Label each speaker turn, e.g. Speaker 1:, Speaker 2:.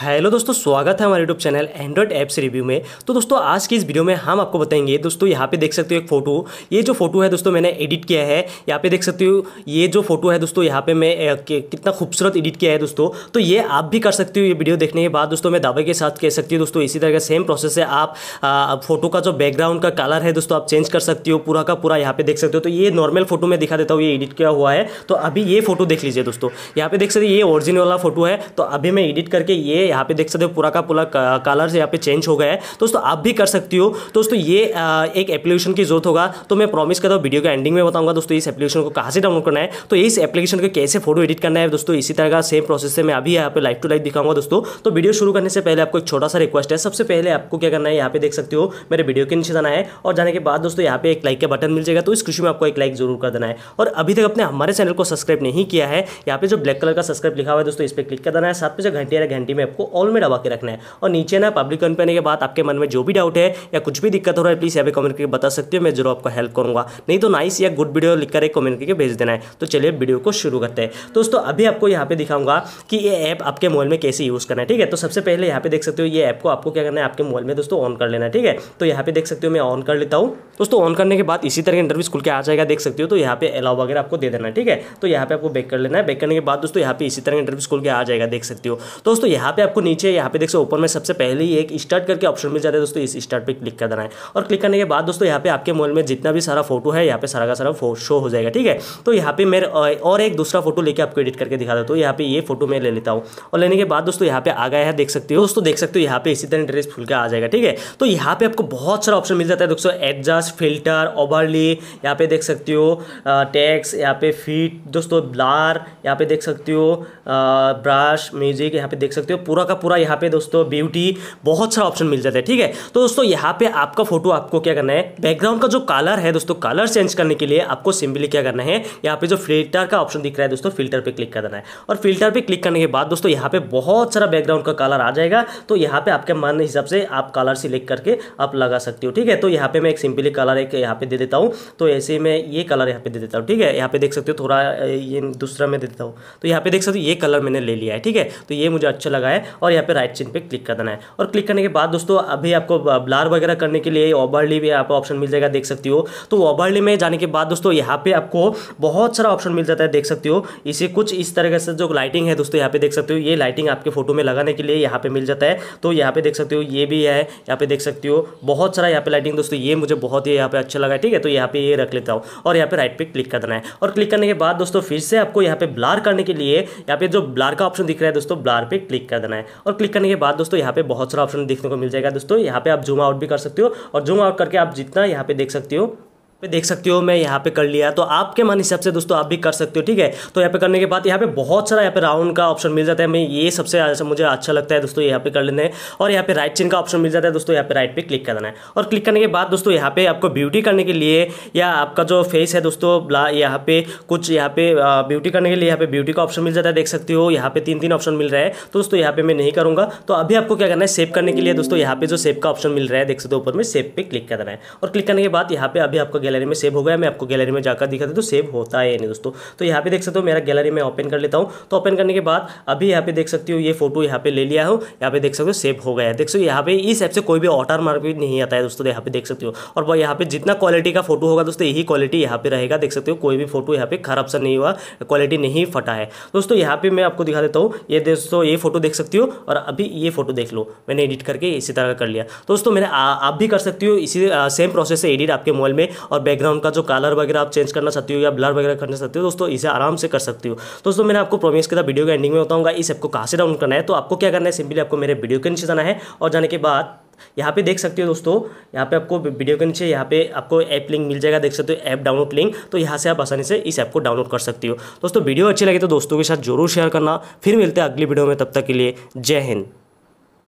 Speaker 1: hello दोस्तों स्वागत है हमारे YouTube channel Android apps review में तो दोस्तों आज की इस वीडियो में हम आपको बताएंगे दोस्तों यहाँ पे देख सकते हो एक फोटो ये जो फोटो है दोस्तों मैंने एडिट किया है यहाँ पे देख सकते हो ये जो फोटो है दोस्तों यहाँ पे मैं कितना खूबसूरत एडिट किया है दोस्तों तो ये आप भी कर सकते हो ये वीडियो देखने के बाद दोस्तों मैं दावे के साथ कह सकती हूँ दोस्तों इसी तरह का सेम प्रोसेस है आप फोटो का जो बैकग्राउंड का कलर है दोस्तों आप चेंज कर सकते हो पूरा का पूरा यहाँ पे देख सकते हो तो ये नॉर्मल फोटो मैं दिखा देता हूँ ये एडिट किया हुआ है तो अभी ये फोटो देख लीजिए दोस्तों यहाँ पे देख सकते ये ऑरिजिन वाला फोटो है तो अभी मैं एडिट करके ये है यहाँ पे देख सकते हो पूरा का पूरा कलर यहाँ पे चेंज हो गया है दोस्तों आप भी कर सकती हो दोस्तों ये एक एप्लीकेशन की जरूरत होगा तो मैं प्रॉमिस करता हूँ वीडियो के एंडिंग में बताऊंगा दोस्तों इस एप्लीकेशन को कहाँ से डाउनलोड करना है तो इस एप्लीकेशन को कैसे फोटो एडिट करना है दोस्तों इसी तरह का सेम प्रोसेस से मैं अभी यहाँ पे लाइव टू लाइव दिखाऊंगा दोस्तों तो वीडियो शुरू करने से पहले आपको एक छोटा सा रिक्वेस्ट है सबसे पहले आपको क्या करना है यहाँ पे देख सकते हो मेरे वीडियो के नीचे जाना है और जाने के बाद दोस्तों यहाँ पे एक लाइक का बटन मिल जाएगा तो इस खुशी में आपको एक लाइक जरूर कर देना है और अभी तक अपने हमारे चैनल को सब्सक्राइब नहीं किया है यहाँ पे जो ब्लैक कलर का सब्सक्राइब लिखा हुआ है दोस्तों इस पर क्लिक कर देना है साथ में जो घंटी है घंटी में आपको ऑल में दबा के रखना है और नीचे ना पब्लिक कंपनी के बाद आपके मन में जो भी डाउट है या कुछ भी दिक्कत हो रहा है प्लीज़ यहाँ पे कमेंट करके बता सकते हो मैं जरूर आपको हेल्प करूँगा नहीं तो नाइस या गुड वीडियो लिखकर एक कमेंट करके भेज देना है तो चलिए वीडियो को शुरू करते हैं दोस्तों अभी आपको यहाँ पे दिखाऊंगा कि ये ऐप आपके मोबाइल में कैसे यूज़ करना है ठीक है तो सबसे पहले यहाँ पे देख सकते हो ये ऐप को आपको क्या करना है आपके मोबाइल में दोस्तों ऑन कर लेना ठीक है तो यहाँ पे देख सकते हो मैं ऑन कर लेता हूँ दोस्तों ऑन करने के बाद इसी तरह इंटरव्यू स्कूल के आ जाएगा देख सकते हो तो यहाँ पे अलाउ वगैरह आपको दे देना ठीक है तो यहाँ पे आपको बैक कर लेना है बैक करने के बाद दोस्तों यहाँ पे इसी तरह इंटरव्यू स्कूल के आ जाएगा देख सकते हो दोस्तों यहाँ पे आपको नीचे यहाँ पे देख सकते ऊपर में सबसे पहले ही एक स्टार्ट करके ऑप्शन मिल जाता है दोस्तों इस स्टार्ट पे क्लिक कर देना है और क्लिक करने के बाद दोस्तों यहाँ पे आपके मोबाइल में जितना भी सारा फोटो है यहाँ पे सारा का सारा शो हो जाएगा ठीक है तो यहाँ पे मेरे और एक दूसरा फोटो लेकर आपको एडिट करके दिखा देता हूँ यहाँ पे ये फोटो मैं ले लेता हूँ और लेने के बाद दोस्तों यहाँ पे आ गया है देख सकते हो दोस्तों देख सकते हो यहाँ पे इसी तरह ड्रेस फुल के आ जाएगा ठीक है तो यहाँ पे आपको बहुत सारा ऑप्शन मिल जाता है दोस्तों एडजस्ट फिल्टर ओवरली यहाँ पे देख सकते हो टैक्स यहाँ पे फिट दोस्तों ब्लार यहाँ पे देख सकते हो ब्रश म्यूजिक यहाँ पे देख सकते हो पूरा का पूरा यहाँ पे दोस्तों ब्यूटी बहुत सारा ऑप्शन मिल जाता है ठीक है तो दोस्तों यहाँ पे आपका फोटो आपको क्या करना है बैकग्राउंड का जो कलर है दोस्तों कलर चेंज करने के लिए आपको सिंपली क्या करना है यहाँ पे जो फिल्टर का ऑप्शन दिख रहा है दोस्तों फिल्टर पर क्लिक कर देना है और फिल्टर पर क्लिक करने के बाद दोस्तों यहाँ पे बहुत सारा बैकग्राउंड का कलर आ जाएगा तो यहाँ पे आपके मन हिसाब से आप कलर सिलेक्ट करके आप लगा सकते हो ठीक है तो यहाँ पे मैं एक सिंपली कलर एक यहाँ पे दे देता हूँ तो ऐसे में ये कलर यहाँ पे दे देता हूँ ठीक है यहाँ पे देख सकते हो थोड़ा ये दूसरा मैं दे देता हूँ तो यहाँ पे देख सकते हो ये कलर मैंने ले लिया है ठीक है तो ये मुझे अच्छा लगा है और यहाँ पे राइट चिन्ह पे क्लिक कर देना है और क्लिक करने के बाद दोस्तों अभी आपको ब्लार वगैरह करने के लिए ओबरली भी आप ऑप्शन मिल जाएगा देख सकती हो तो ओबरली में जाने के बाद दोस्तों यहाँ पे आपको बहुत सारा ऑप्शन मिल जाता है देख सकती हो इसे कुछ इस तरह से जो लाइटिंग है दोस्तों यहाँ पे देख सकते हो ये लाइटिंग आपके फोटो में लगाने के लिए यहाँ पे मिल जाता है तो यहाँ पे देख सकते हो ये भी है यहाँ पे देख सकती हो बहुत सारा यहाँ पे लाइटिंग दोस्तों ये मुझे बहुत ही यहाँ पे अच्छा लगा ठीक है तो यहाँ पे ये रख लेता हूँ और यहाँ पे राइट पे क्लिक कर देना है और क्लिक करने के बाद दोस्तों फिर से आपको यहाँ पे ब्लार करने के लिए यहाँ पे जो ब्लार का ऑप्शन दिख रहा है दोस्तों ब्लार पे क्लिक कर देना है करना है और क्लिक करने के बाद दोस्तों यहाँ पे बहुत सारा ऑप्शन देखने को मिल जाएगा दोस्तों यहाँ पे आप जूम आउट भी कर सकते हो और जूम आउट करके आप जितना यहाँ पे देख सकते हो पे देख सकते हो मैं यहाँ पे कर लिया तो आपके मन हिसाब से दोस्तों आप भी कर सकते हो ठीक है तो यहाँ पे करने के बाद यहाँ पे बहुत सारा यहाँ पे राउंड का ऑप्शन मिल जाता है मैं ये सबसे मुझे अच्छा लगता है दोस्तों यहाँ पे कर लेना है और यहाँ पे राइट चेन का ऑप्शन मिल जाता है दोस्तों यहाँ पे राइट पे क्लिक कर देना है और क्लिक करने के बाद दोस्तों यहाँ पे आपको ब्यूटी करने के लिए या आपका जो फेस है दोस्तों यहाँ पे कुछ यहाँ पे ब्यूटी करने के लिए यहाँ पे ब्यूटी का ऑप्शन मिल जाता है देख सकते हो यहाँ पे तीन तीन ऑप्शन मिल रहा है तो दोस्तों यहाँ पे मैं नहीं करूँगा तो अभी आपको क्या करना है सेव करने के लिए दोस्तों यहाँ पे जो सेव का ऑप्शन मिल रहा है देख सकते हो ऊपर में सेव पे क्लिक कर देना है और क्लिक करने के बाद यहाँ पे अभी आपको गैलरी में सेव हो गया मैं आपको गैलरी में जाकर दिखा तो सेव होता है यानी दोस्तों तो यहाँ पे देख सकते हो मेरा गैलरी में ओपन कर लेता हूँ तो ओपन करने के बाद अभी यहाँ पे देख सकती हूँ ये फोटो यहाँ पे ले लिया हो यहाँ पे देख सकते हो सेव हो गया है देख सो यहाँ पे इस ऐप से कोई भी ऑटर मार्क भी नहीं आता है दोस्तों यहाँ पे देख सकते हो और यहाँ पे जितना क्वालिटी का फोटो होगा दोस्तों यही क्वालिटी यहाँ पे रहेगा देख सकते हो कोई भी फोटो यहाँ पे खराब सा नहीं हुआ क्वालिटी नहीं फटा है दोस्तों यहाँ पे मैं आपको दिखा देता हूँ ये दोस्तों ये फोटो देख सकती हो और अभी ये फोटो देख लो मैंने एडिट करके इसी तरह कर लिया दोस्तों मैंने आप भी कर सकती हो इसी सेम प्रोसेस से एडिट आपके मोबाइल में और बैकग्राउंड का जो कलर वगैरह आप चेंज करना चाहते हो या ब्लर वगैरह करना चाहते हो दोस्तों इसे आराम से कर सकते हो दोस्तों मैंने आपको प्रोमिस किया वीडियो के एंडिंग में बताऊंगा इस ऐप को कहाँ से डाउनलोड करना है तो आपको क्या करना है सिंपली आपको मेरे वीडियो के नीचे जाना है और जाने के बाद यहाँ पे देख सकते हो दोस्तों यहाँ पे आपको वीडियो के नीचे यहाँ पे आपको ऐप लिंक मिल जाएगा देख सकते हो ऐप डाउनलोड लिंक तो यहाँ से आप आसानी से इस ऐप को डाउनलोड कर सकती हो दोस्तों वीडियो अच्छी लगे तो दोस्तों के साथ जरूर शेयर करना फिर मिलते हैं अगली वीडियो में तब तक के लिए जय हिंद